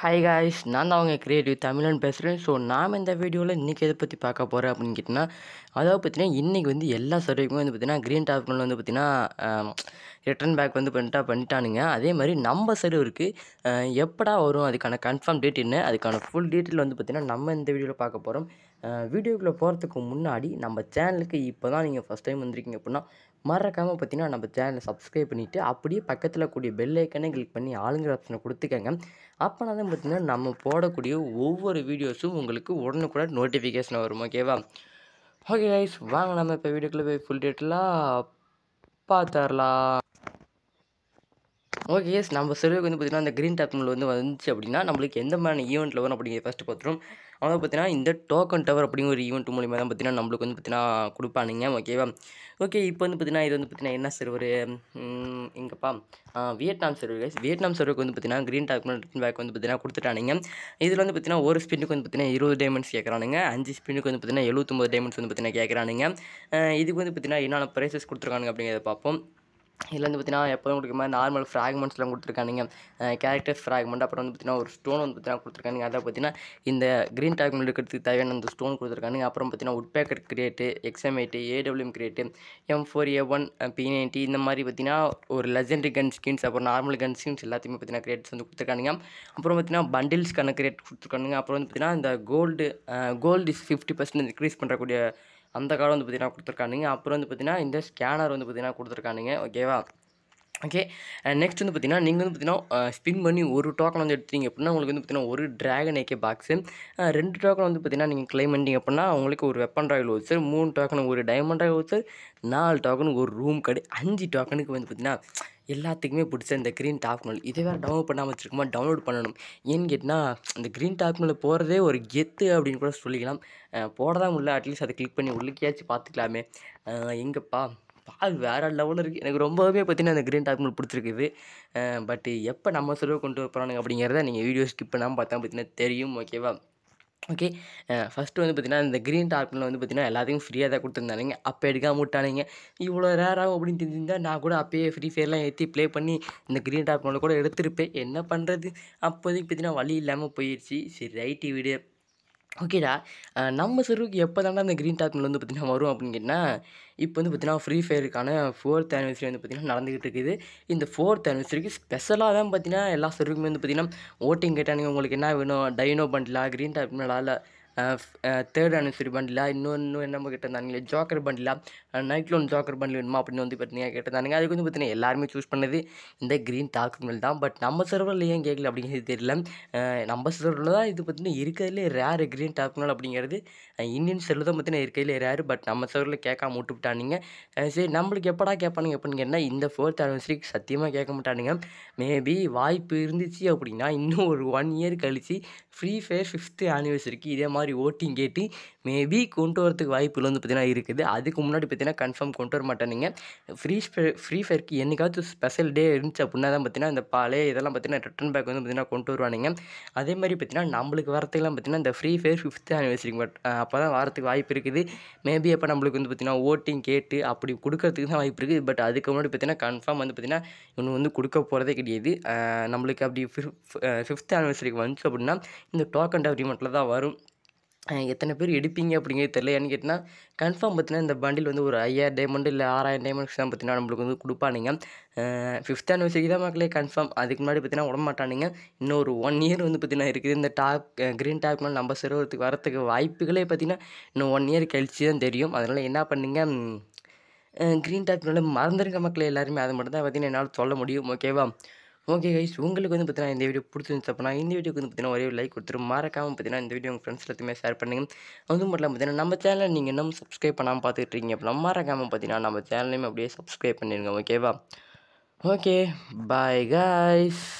hi guys நான் தான் அவங்க க்ரியேட்டிவ் தமிழன் பேசுகிறேன் ஸோ நாம் இந்த வீடியோவில் இன்றைக்கி எதை பற்றி பார்க்க போகிறேன் அப்படின்னு கேட்டிங்கன்னா அதாவது பார்த்தீங்கன்னா இன்றைக்கி வந்து எல்லா சர்வீக்கும் வந்து பார்த்திங்கன்னா க்ரீன் டாப்கள் வந்து பார்த்திங்கன்னா ரிட்டர்ன் பேக் வந்து பண்ணிட்டா பண்ணிட்டானுங்க அதே மாதிரி நம்ம சைடு இருக்குது எப்படா வரும் அதுக்கான கன்ஃபார்ம் டேட் என்ன அதுக்கான ஃபுல் டீட்டெயில் வந்து பார்த்திங்கன்னா நம்ம இந்த வீடியோவில் பார்க்க போகிறோம் வீடியோக்குள்ளே போகிறதுக்கு முன்னாடி நம்ம சேனலுக்கு இப்போ தான் நீங்கள் ஃபஸ்ட் டைம் வந்திருக்கீங்க அப்படின்னா மறக்காமல் பார்த்தீங்கன்னா நம்ம சேனலை சப்ஸ்கிரைப் பண்ணிவிட்டு அப்படியே பக்கத்தில் கூடிய பெல் ஐக்கனை கிளிக் பண்ணி ஆளுங்கிற ஆப்ஷனை கொடுத்துக்கங்க அப்போனா தான் பார்த்திங்கன்னா நம்ம போடக்கூடிய ஒவ்வொரு வீடியோஸும் உங்களுக்கு உடனுக்குடன் நோட்டிஃபிகேஷன் வரும் ஓகேவா ஓகே கைஸ் வாங்க நம்ம இப்போ வீடியோக்குள்ளே போய் ஃபுல் டேட்டெலாம் பார்த்துரலாம் ஓகே எஸ் நம்ம செலவுக்கு வந்து பார்த்திங்கன்னா அந்த க்ரீன் டேப் வந்து வந்துச்சு அப்படின்னா நம்மளுக்கு எந்த மாதிரி ஈவெண்ட்டில் வரும் அப்படிங்கிற ஃபஸ்ட்டு பார்த்துருவோம் அவங்க பார்த்தீங்கன்னா இந்த டோக்கன் டவர் அப்படிங்கிற ஒரு ஈவெண்ட் மூலிமா தான் பார்த்தீங்கன்னா நம்மளுக்கு வந்து பார்த்தீங்கன்னா கொடுப்பானுங்க ஓகேவா ஓகே இப்போ வந்து பார்த்தீங்கன்னா இது வந்து பார்த்தீங்கன்னா என்ன சர்வர் எங்கப்பா வியட்நாம் சர்வர் கைஸ் வியட்நாம் சர்வருக்கு வந்து பார்த்தீங்கன்னா க்ரீன் டேப் பேக் வந்து பார்த்தீங்கன்னா கொடுத்துட்டானுங்க இதில் வந்து பார்த்தீங்கன்னா ஒரு ஸ்பின்னுக்கு வந்து பார்த்தீங்கன்னா இருபது டைமண்ட்ஸ் கேட்குறானுங்க அஞ்சு ஸ்பின்னுக்கு வந்து பார்த்தீங்கன்னா எழுபத்தொம்பது டைமண்ட்ஸ் வந்து பார்த்தீங்கன்னா கேட்குறானுங்க இதுக்கு வந்து பார்த்தீங்கன்னா என்னென்ன ப்ரைஸஸ் கொடுத்துருக்கானுங்க அப்படிங்கிறத பார்ப்போம் இதில் வந்து பார்த்தீங்கன்னா எப்போதும் கொடுக்குற மாதிரி நார்மல் ஃப்ராக்மெண்ட்ஸ்லாம் கொடுத்துருக்கானுங்க கேரக்டர் ஃப்ராக்மெண்ட் அப்புறம் வந்து பார்த்தீங்கன்னா ஒரு ஸ்டோன் வந்து பார்த்தீங்கன்னா கொடுத்துருக்கானுங்க அதை பார்த்தீங்கன்னா இந்த க்ரீன் டாக்மெண்ட் எடுக்கிறதுக்கு தேவையான அந்த ஸ்டோன் கொடுத்துருக்கானுங்க அப்புறம் பார்த்தீங்கன்னா wood packet crate XM eight AWM crate M four A one P ninety இந்த மாதிரி பார்த்தீங்கன்னா ஒரு லெஜெண்டரி கன் ஸ்கின்ஸ் அப்புறம் நார்மல் கன் ஸ்கின்ஸ் எல்லாத்தையுமே பார்த்தீங்கன்னா கிரியேட்ஸ் வந்து கொடுத்துருக்கானுங்க அப்புறம் பார்த்தீங்கன்னா பண்டில்ஸ்க்கான கிரியேட் கொடுத்துருக்கானுங்க அப்புறம் வந்து பார்த்தீங்கன்னா இந்த gold gold fifty percent increase பண்ணுறக்கூடிய அந்த கார்டு வந்து பார்த்திங்கன்னா கொடுத்துருக்கானுங்க அப்புறம் வந்து பார்த்திங்கன்னா இந்த ஸ்கேனர் வந்து பார்த்திங்கன்னா கொடுத்துருக்கானுங்க ஓகேவா ஓகே நெக்ஸ்ட் வந்து பார்த்தீங்கன்னா நீங்கள் வந்து பார்த்தீங்கன்னா ஸ்பின் பண்ணி ஒரு டோக்கன் வந்து எடுத்தீங்க அப்படின்னா உங்களுக்கு வந்து பார்த்தீங்கன்னா ஒரு ட்ராகன் ஏகே பாக்ஸு ரெண்டு டோக்கன் வந்து பார்த்தீங்கன்னா நீங்கள் கிளைம் பண்ணிங்க அப்படின்னா உங்களுக்கு ஒரு வெப்பன் ட்ராயல் வச்சர் மூணு டோக்கன் ஒரு டைமண்ட் ட்ராயல் வச்சர் நாலு டோக்கன் ஒரு ரூம் கடை அஞ்சு டோக்கனுக்கு வந்து பார்த்தீங்கன்னா எல்லாத்துக்குமே பிடிச்ச இந்த க்ரீன் டாப் நூல் இதே வேறு டவுன்லோட் பண்ணாமல் வச்சுருக்கோமா டவுன்லோட் பண்ணணும் ஏன்னு கேட்டால் அந்த க்ரீன் டாப் நூலில் போகிறதே ஒரு கெத்து அப்படின்னு கூட சொல்லிக்கலாம் போடதான் முடியல அட்லீஸ்ட் அதை கிளிக் பண்ணி உள்ளுக்கையாச்சும் பார்த்துக்கலாமே எங்கப்பா பால் வேறு லெவலில் இருக்குது எனக்கு ரொம்பவே பார்த்தீங்கன்னா அந்த க்ரீன் நூல் பிடிச்சிருக்குது பட் எப்போ நம்ம செலவு கொண்டு போகிறானுங்க அப்படிங்கிறத நீங்கள் வீடியோ ஸ்கிப் பண்ணாமல் பார்த்தா பார்த்தீங்கன்னா தெரியும் ஓகேவா ஓகே ஃபஸ்ட்டு வந்து பார்த்திங்கன்னா இந்த க்ரீன் டார்ப்னில் வந்து பார்த்திங்கன்னா எல்லாத்தையும் ஃப்ரீயாக தான் கொடுத்துருந்தானுங்க அப்போ எடுக்காமல் விட்டானுங்க இவ்வளோ ரேராகும் அப்படின்னு தெரிஞ்சிருந்தால் நான் கூட அப்போயே ஃப்ரீ ஃபயர்லாம் ஏற்றி ப்ளே பண்ணி இந்த க்ரீன் டார்ப்னில் கூட எடுத்திருப்பேன் என்ன பண்ணுறது அப்போதைக்கு பார்த்திங்கன்னா வழி இல்லாமல் போயிடுச்சு சரி ரைட்டு வீடியோ ஓகேடா நம்ம சர்வருக்கு எப்போ தாண்டா அந்த க்ரீன் டாக்மெண்ட் வந்து பார்த்திங்கன்னா வரும் அப்படின்னு கேட்டால் இப்போ வந்து பார்த்திங்கன்னா ஃப்ரீ ஃபயருக்கான ஃபோர்த் ஆனிவர்சரி வந்து பார்த்திங்கன்னா நடந்துகிட்டு இருக்குது இந்த ஃபோர்த் ஆனிவர்சரிக்கு ஸ்பெஷலாக தான் பார்த்திங்கன்னா எல்லா சர்வருக்குமே வந்து பார்த்திங்கன்னா ஓட்டிங் கேட்டானுங்க உங்களுக்கு என்ன வேணும் டைனோ பண்ணலாம் க்ரீன் டாக்மெண்ட்லாம் இல்லை தேர்ட் அனிவர்சரி பண்டில் இன்னும் இன்னும் என்ன கேட்டிருந்தானுங்களே ஜோக்கர் பண்டில் நைட்டில் ஒன்று ஜோக்கர் பண்டில் வேணுமா அப்படின்னு வந்து பார்த்தீங்கன்னா கேட்டிருந்தாங்க அதுக்கு வந்து பார்த்தீங்கன்னா எல்லாருமே சூஸ் பண்ணது இந்த க்ரீன் தாக்குமல் தான் பட் நம்ம சர்வரில் ஏன் கேட்கல அப்படிங்கிறது தெரியல நம்ம சர்வரில் தான் இது பார்த்தீங்கன்னா இருக்கிறதுலே ரேரு க்ரீன் டாக்குமெல் அப்படிங்கிறது இந்தியன் சர்வில் தான் பார்த்தீங்கன்னா இருக்கிறதுலே ரேர் பட் நம்ம சர்வரில் கேட்காம விட்டுவிட்டானுங்க சரி நம்மளுக்கு எப்படா கேட்பானுங்க எப்படின்னு கேட்டால் இந்த ஃபோர்த் அனிவர்சரிக்கு சத்தியமாக கேட்க மாட்டானுங்க மேபி வாய்ப்பு இருந்துச்சு அப்படின்னா இன்னும் ஒரு ஒன் இயர் கழித்து ஃப்ரீ ஃபயர் ஃபிஃப்த்து அனிவர்சரிக்கு இதே மாதிரி மாதிரி ஓட்டிங் கேட்டு மேபி கொண்டு வரதுக்கு வாய்ப்புகள் வந்து பார்த்தீங்கன்னா இருக்குது அதுக்கு முன்னாடி பார்த்தீங்கன்னா கன்ஃபார்ம் கொண்டு வர மாட்டானுங்க ஃப்ரீ ஃப்ரீ ஃபயருக்கு என்னைக்காச்சும் ஸ்பெஷல் டே இருந்துச்சு அப்படின்னா தான் பார்த்தீங்கன்னா இந்த பாலே இதெல்லாம் பார்த்தீங்கன்னா ரிட்டன் பேக் வந்து பார்த்திங்கன்னா கொண்டு வருவானுங்க அதே மாதிரி பார்த்தீங்கன்னா நம்மளுக்கு வரத்துக்குலாம் பார்த்தீங்கன்னா இந்த free fire fifth anniversary but அப்போ தான் வரத்துக்கு வாய்ப்பு இருக்குது மேபி அப்போ நம்மளுக்கு வந்து பார்த்தீங்கன்னா ஓட்டிங் கேட்டு அப்படி கொடுக்கறதுக்கு தான் வாய்ப்பு இருக்குது பட் அதுக்கு முன்னாடி பார்த்தீங்கன்னா கன்ஃபார்ம் வந்து பார்த்திங்கன்னா இவனு வந்து கொடுக்க போகிறதே கிடையாது நம்மளுக்கு அப்படி ஃபிஃப்த் ஆனிவர்சரிக்கு வந்துச்சு அப்படின்னா இந்த டோக்கன் டெவரிமெண்ட்டில் தான் வரும் எத்தனை பேர் எடுப்பீங்க அப்படிங்கிறது தெரில ஏன்னு கன்ஃபார்ம் பார்த்தீங்கன்னா இந்த பண்டில் வந்து ஒரு ஐயாயிரம் டைமண்ட் இல்லை ஆறாயிரம் டைமண்ட்ஸ் தான் பார்த்தீங்கன்னா நம்மளுக்கு வந்து கொடுப்பானுங்க ஃபிஃப்த் அனிவர்சரி தான் மக்களே கன்ஃபார்ம் அதுக்கு முன்னாடி பார்த்தீங்கன்னா விட மாட்டானுங்க இன்னும் ஒரு ஒன் இயர் வந்து பார்த்திங்கன்னா இருக்குது இந்த டாப் க்ரீன் டாப் நம்ம சிறுவத்துக்கு வரத்துக்கு வாய்ப்புகளே பார்த்தீங்கன்னா இன்னும் ஒன் இயர் கழிச்சு தான் தெரியும் அதனால் என்ன பண்ணுங்க க்ரீன் டாப்னால மறந்துருங்க மக்களே எல்லாருமே அதை மட்டும் தான் பார்த்தீங்கன்னா என்னால் சொல்ல முடியும் ஓகேவா ஓகே கைஸ் உங்களுக்கு வந்து பார்த்திங்கனா இந்த வீடியோ பிடிச்சிருந்துச்சு அப்படின்னா இந்த வீடியோக்கு வந்து பார்த்தீங்கன்னா ஒரே லைக் கொடுத்துரும் மறக்காமல் பார்த்தீங்கன்னா இந்த வீடியோ உங்கள் ஃப்ரெண்ட்ஸ் எல்லாத்தையுமே ஷேர் பண்ணுங்கள் அதுவும் மட்டும் பார்த்தீங்கன்னா நம்ம சேனலை நீங்கள் இன்னும் சப்ஸ்கிரைப் பண்ணாமல் பார்த்துட்டு இருக்கீங்க அப்படின்னா மறக்காமல் பார்த்தீங்கன்னா நம்ம சேனலையும் அப்படியே சப்ஸ்கிரைப் பண்ணிடுங்க ஓகேவா ஓகே பாய் காய்ஸ்